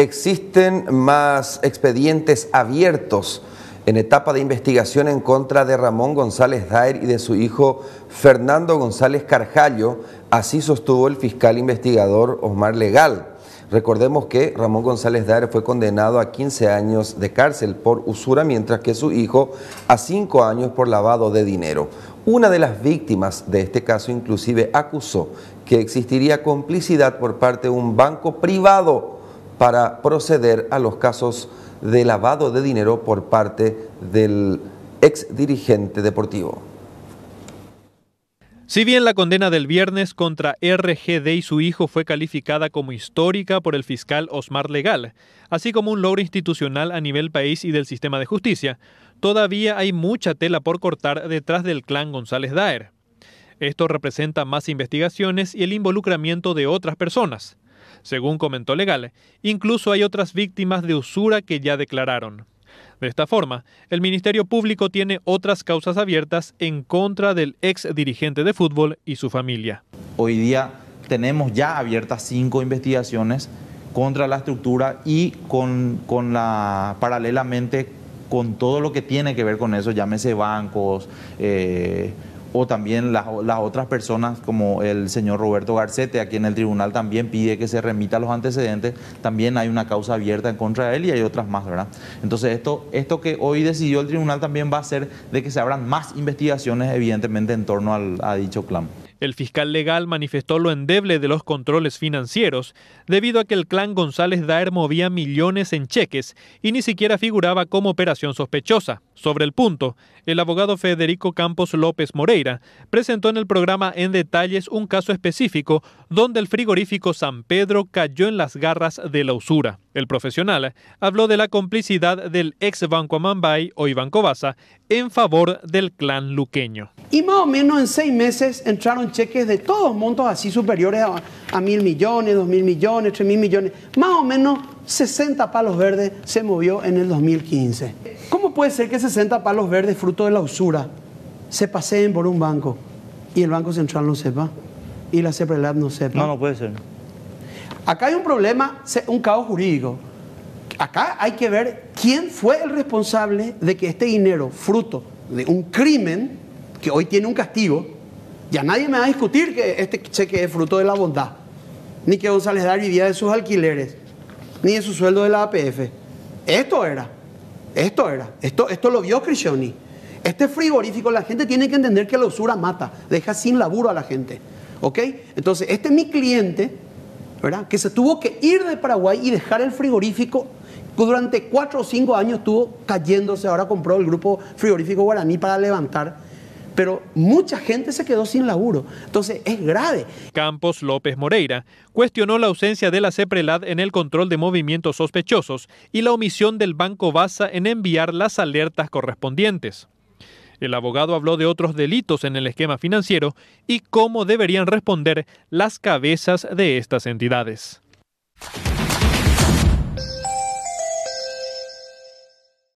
existen más expedientes abiertos en etapa de investigación en contra de Ramón González Daer y de su hijo Fernando González Carjallo, así sostuvo el fiscal investigador Osmar Legal. Recordemos que Ramón González Daer fue condenado a 15 años de cárcel por usura, mientras que su hijo a 5 años por lavado de dinero. Una de las víctimas de este caso inclusive acusó que existiría complicidad por parte de un banco privado para proceder a los casos de lavado de dinero por parte del ex dirigente deportivo. Si bien la condena del viernes contra RGD y su hijo fue calificada como histórica por el fiscal Osmar Legal, así como un logro institucional a nivel país y del sistema de justicia, todavía hay mucha tela por cortar detrás del clan González Daer. Esto representa más investigaciones y el involucramiento de otras personas según comentó Legal. Incluso hay otras víctimas de usura que ya declararon. De esta forma, el Ministerio Público tiene otras causas abiertas en contra del ex dirigente de fútbol y su familia. Hoy día tenemos ya abiertas cinco investigaciones contra la estructura y con, con la paralelamente con todo lo que tiene que ver con eso, llámese bancos, eh, o también las, otras personas como el señor Roberto Garcete, a quien el tribunal también pide que se remita los antecedentes, también hay una causa abierta en contra de él y hay otras más, ¿verdad? Entonces esto, esto que hoy decidió el tribunal también va a ser de que se abran más investigaciones, evidentemente, en torno a dicho clan. El fiscal legal manifestó lo endeble de los controles financieros, debido a que el clan González Daer movía millones en cheques y ni siquiera figuraba como operación sospechosa. Sobre el punto, el abogado Federico Campos López Moreira presentó en el programa en detalles un caso específico donde el frigorífico San Pedro cayó en las garras de la usura. El profesional habló de la complicidad del ex Banco Amambay, o Iván Cobasa, en favor del clan luqueño. Y más o menos en seis meses entraron cheques de todos montos así superiores a, mil millones, dos mil millones, tres mil millones. Más o menos 60 palos verdes se movió en el 2015. ¿Cómo puede ser que 60 palos verdes, fruto de la usura, se paseen por un banco y el Banco Central no sepa y la CEPRELAT no sepa? No, no puede ser. Acá hay un problema, un caos jurídico. Acá hay que ver quién fue el responsable de que este dinero, fruto de un crimen, que hoy tiene un castigo, ya nadie me va a discutir que este cheque es fruto de la bondad, ni que González Dar vivía de sus alquileres, ni de su sueldo de la APF. Esto era, esto era, esto, esto lo vio Crisioni. Este frigorífico, la gente tiene que entender que la usura mata, deja sin laburo a la gente. ¿Ok? Entonces, este es mi cliente que se tuvo que ir de Paraguay y dejar el frigorífico que durante cuatro o cinco años estuvo cayéndose, ahora compró el grupo frigorífico guaraní para levantar, pero mucha gente se quedó sin laburo, entonces es grave. Campos López Moreira cuestionó la ausencia de la CEPRELAD en el control de movimientos sospechosos y la omisión del Banco Basa en enviar las alertas correspondientes. El abogado habló de otros delitos en el esquema financiero y cómo deberían responder las cabezas de estas entidades.